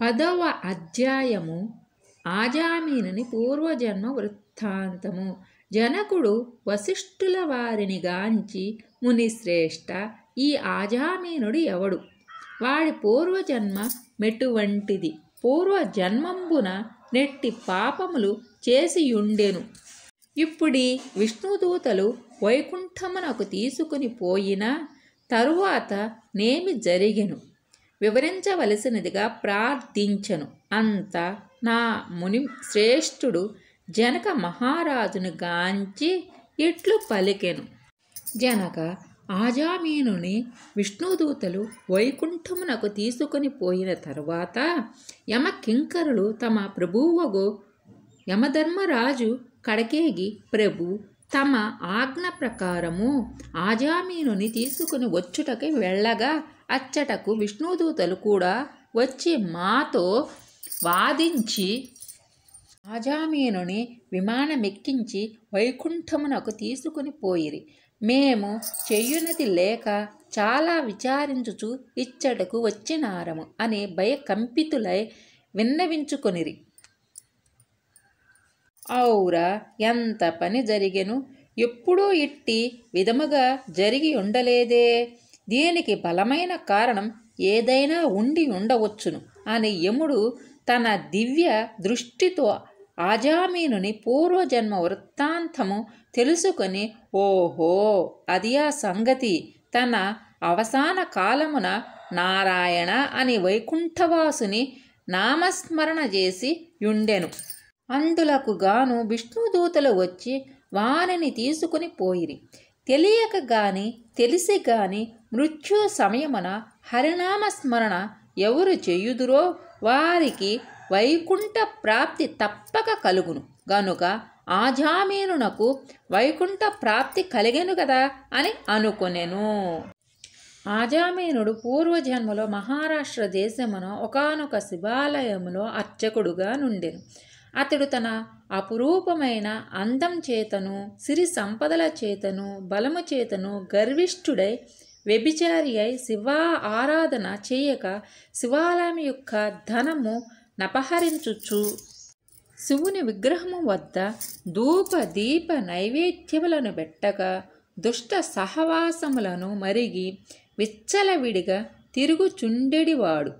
పదవ అధ్యాయము ఆజామీనుని పూర్వజన్మ వృత్తాంతము జనకుడు వశిష్ఠుల వారిని గాంచి మునిశ్రేష్ట ఈ ఆజామీనుడు ఎవడు వాడి పూర్వజన్మ మెటువంటిది పూర్వజన్మంబున నెట్టి పాపములు చేసియుండెను ఇప్పుడి విష్ణుదూతలు వైకుంఠమునకు తీసుకుని పోయినా తరువాత నేమి జరిగెను వివరించవలసినదిగా ప్రార్థించను అంత నా ముని శ్రేష్ఠుడు జనక మహారాజును గాంచి ఇట్లు పలికెను జనక ఆజామీనుని విష్ణుదూతలు వైకుంఠమునకు తీసుకొని పోయిన తరువాత యమకింకరులు తమ ప్రభువగు యమధర్మరాజు కడకేగి ప్రభు తమ ఆజ్ఞ ప్రకారము ఆజామీనుని తీసుకుని వచ్చుటకి వెళ్ళగా అచ్చటకు విష్ణుదూతలు కూడా వచ్చి మాతో వాదించి ఆజామీనుని విమానమెక్కించి వైకుంఠమునకు తీసుకుని పోయిరి మేము చెయ్యునది లేక చాలా విచారించుచు ఇచ్చటకు వచ్చినారము అని భయకంపితులై విన్నవించుకొనిరి ఔరా ఎంత పని జరిగెను ఎప్పుడూ ఇట్టి విధముగా జరిగి ఉండలేదే దీనికి బలమైన కారణం ఏదైనా ఉండి ఉండవచ్చును అని యముడు తన దివ్య దృష్టితో ఆజామీనుని పూర్వజన్మ వృత్తాంతము తెలుసుకొని ఓహో అది ఆ సంగతి తన అవసాన కాలమున నారాయణ అని వైకుంఠవాసుని నామస్మరణ చేసి యుండెను అందులకు గాను విష్ణుదూతలు వచ్చి వారిని తీసుకుని పోయిరి తెలియక గాని తెలిసి గాని మృత్యు సమయమున హరినామ స్మరణ ఎవరు చేయుదురో వారికి వైకుంఠ ప్రాప్తి తప్పక కలుగును గనుక ఆజామీనునకు వైకుంఠ ప్రాప్తి కలిగెను కదా అని అనుకొనెను ఆజామీనుడు పూర్వజన్మలో మహారాష్ట్ర దేశమున ఒకనొక శివాలయములో అర్చకుడుగా నుండెను అతడు తన అపురూపమైన అందం చేతను సిరి సంపదల చేతను బలము చేతను గర్విష్ఠుడై వ్యభిచారి అయి శివా ఆరాధన చేయక శివాలయం యొక్క ధనము నపహరించుచు శివుని విగ్రహము వద్ద ధూప దీప నైవేద్యములను పెట్టక దుష్ట సహవాసములను మరిగి విచ్చలవిడిగా తిరుగుచుండెడివాడు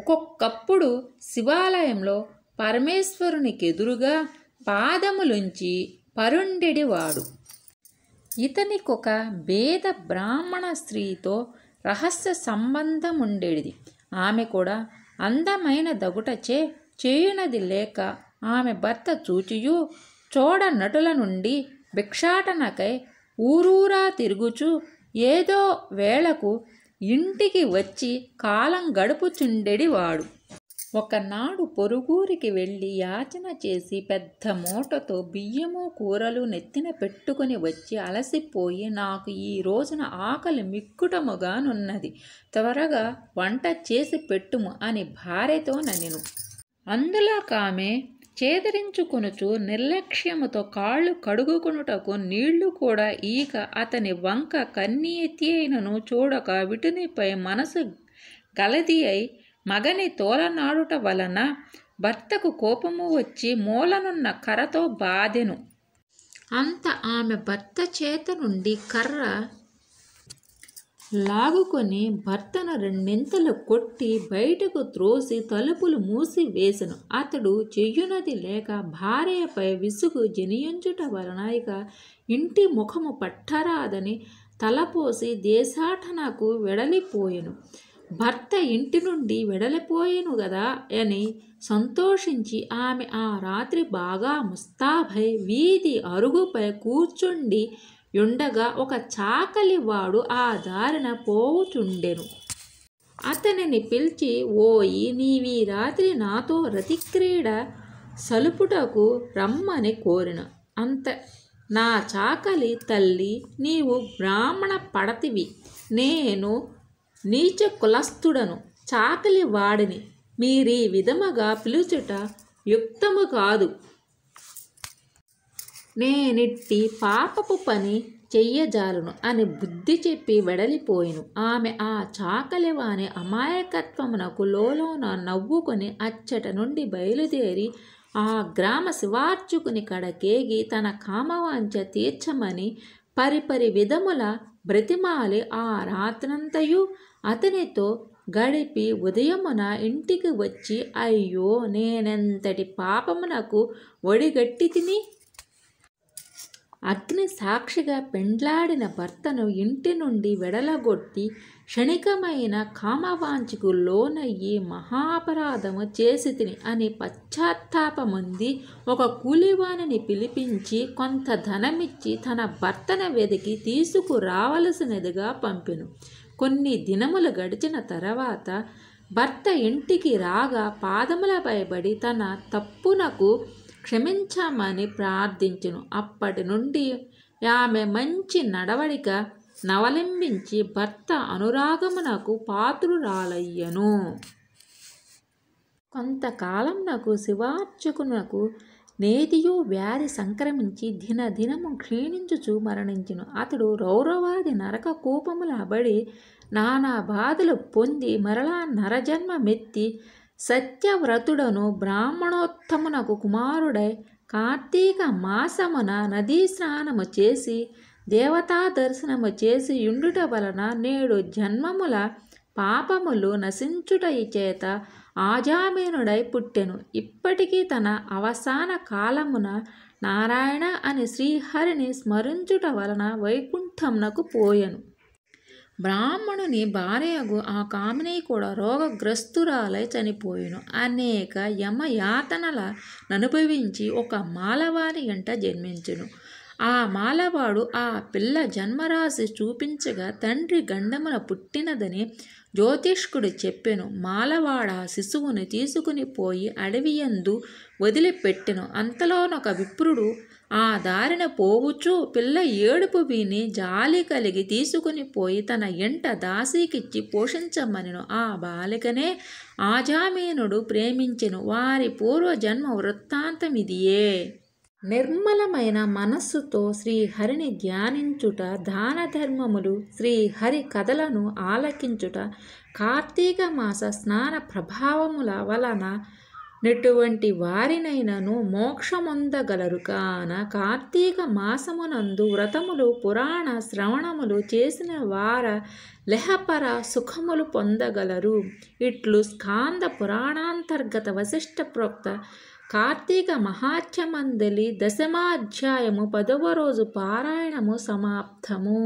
ఒక్కొక్కప్పుడు శివాలయంలో పరమేశ్వరునికెదురుగా పాదములుంచి పరుండెడివాడు ఇతనికొక భేద బ్రాహ్మణ స్త్రీతో రహస్య సంబంధం ఉండేది ఆమె కూడా అందమైన దగుటచే చేయునది లేక ఆమె భర్త చూచియు చోడ నటుల నుండి భిక్షాటనకై ఊరూరా తిరుగుచు ఏదో వేళకు ఇంటికి వచ్చి కాలం గడుపుచుండెడివాడు ఒకనాడు పొరుగురికి వెళ్ళి యాచన చేసి పెద్ద మూటతో బియ్యము కూరలు నెత్తిన పెట్టుకుని వచ్చి అలసిపోయి నాకు ఈ రోజున ఆకలి మిక్కుటముగానున్నది త్వరగా వంట చేసి పెట్టుము అని భార్యతో నన్ను అందులో కామె చేదరించుకొనుచు నిర్లక్ష్యముతో కాళ్ళు కడుగుకొనుటకు నీళ్లు కూడా ఈక అతని వంక కన్నీతి అయినను చూడక విటునిపై మనసు గలది అయి మగని తోలనాడుట వలన భర్తకు కోపము వచ్చి మూలనున్న కర్రతో బాధెను అంత ఆమె భర్త చేత నుండి కర్ర లాగుకొని భర్తను రెండింతలు కొట్టి బయటకు త్రోసి తలుపులు మూసి వేసెను అతడు చెయ్యునది లేక భార్యపై విసుగు జనియించుట వలన ఇక ఇంటి ముఖము పట్టరాదని తలపోసి దేశాటనకు వెడలిపోయెను భర్త ఇంటి నుండి వెడలిపోయేను గదా అని సంతోషించి ఆమె ఆ రాత్రి బాగా ముస్తాబై వీధి అరుగుపై కూర్చుండి ఉండగా ఒక చాకలివాడు ఆ దారిన పోవుచుండెను అతనిని పిలిచి ఓయి నీవీ రాత్రి నాతో రతిక్రీడ సలుపుటకు రమ్మని కోరిన అంత నా చాకలి తల్లి నీవు బ్రాహ్మణ పడతివి నేను నీచ కులస్థుడను చాకలి వాడిని మీరీ విధముగా పిలుచుట యుక్తము కాదు నేనిట్టి పాపపు పని చెయ్యజాలను అని బుద్ధి చెప్పి వెడలిపోయిను ఆమె ఆ చాకలివాని అమాయకత్వమునకు లోలోన నవ్వుకొని అచ్చట నుండి బయలుదేరి ఆ గ్రామ శివార్చుకుని కడకేగి తన కామవాంచ తీర్చమని పరిపరి విధముల బ్రతిమాలి ఆ రాత్రంతయు అతనితో గడిపి ఉదయమున ఇంటికి వచ్చి అయ్యో నేనెంతటి పాపమునకు ఒడిగట్టి తిని అగ్ని సాక్షిగా పెండ్లాడిన భర్తను ఇంటి నుండి వెడలగొట్టి క్షణికమైన కామవాంఛకు లోనయ్యి మహాపరాధము చేసి తిని అని పశ్చాత్తాపముంది ఒక కూలివాణిని పిలిపించి కొంత ధనమిచ్చి తన భర్తను వెతికి తీసుకురావలసినదిగా పంపిను కొన్ని దినములు గడిచిన తర్వాత భర్త ఇంటికి రాగా పాదముల భయబడి తన తప్పునకు క్షమించమని ప్రార్థించను అప్పటి నుండి ఆమె మంచి నడవడిక నవలంబించి భర్త అనురాగమునకు పాత్రురాలయ్యను కొంతకాలం నాకు శివార్చకునకు నేతియు వ్యాధి సంక్రమించి దినదినము క్షీణించుచు మరణించును అతడు రౌరవాది నరక కూపములబడి నానా బాధలు పొంది మరలా మెత్తి సత్యవ్రతుడను బ్రాహ్మణోత్తమునకు కుమారుడై కార్తీక మాసమున నదీ స్నానము చేసి దేవతా దర్శనము చేసి యుండుట వలన నేడు జన్మముల పాపములు నశించుట చేత ఆజామీనుడై పుట్టెను ఇప్పటికీ తన అవసాన కాలమున నారాయణ అని శ్రీహరిని స్మరించుట వలన వైకుంఠంనకు పోయెను బ్రాహ్మణుని భార్యకు ఆ కామిని కూడా రోగగ్రస్తురాలై చనిపోయాను అనేక యమయాతనల ననుభవించి ఒక మాలవారి ఎంట జన్మించును ఆ మాలవాడు ఆ పిల్ల జన్మరాశి చూపించగా తండ్రి గండమున పుట్టినదని జ్యోతిష్కుడు చెప్పెను మాలవాడ శిశువుని తీసుకుని పోయి అడవియందు వదిలిపెట్టెను అంతలోనొక విప్రుడు ఆ దారిన పోవుచు పిల్ల ఏడుపు విని జాలి కలిగి తీసుకుని పోయి తన ఎంట దాసీకిచ్చి పోషించమనిను ఆ బాలికనే ఆజామీనుడు ప్రేమించెను వారి పూర్వజన్మ వృత్తాంతమిదియే నిర్మలమైన మనస్సుతో శ్రీహరిని ధ్యానించుట దాన ధర్మములు శ్రీహరి కథలను ఆలకించుట కార్తీక మాస స్నాన ప్రభావముల వలన నెటువంటి వారినైనను మోక్షమొందగలరు కాన కార్తీక మాసమునందు వ్రతములు పురాణ శ్రవణములు చేసిన వార లెహపర సుఖములు పొందగలరు ఇట్లు స్కాంద పురాణాంతర్గత వశిష్ట ప్రోక్త కార్తీక మహాత్యమందలి దశమాధ్యాయము పదవ రోజు పారాయణము సమాప్తము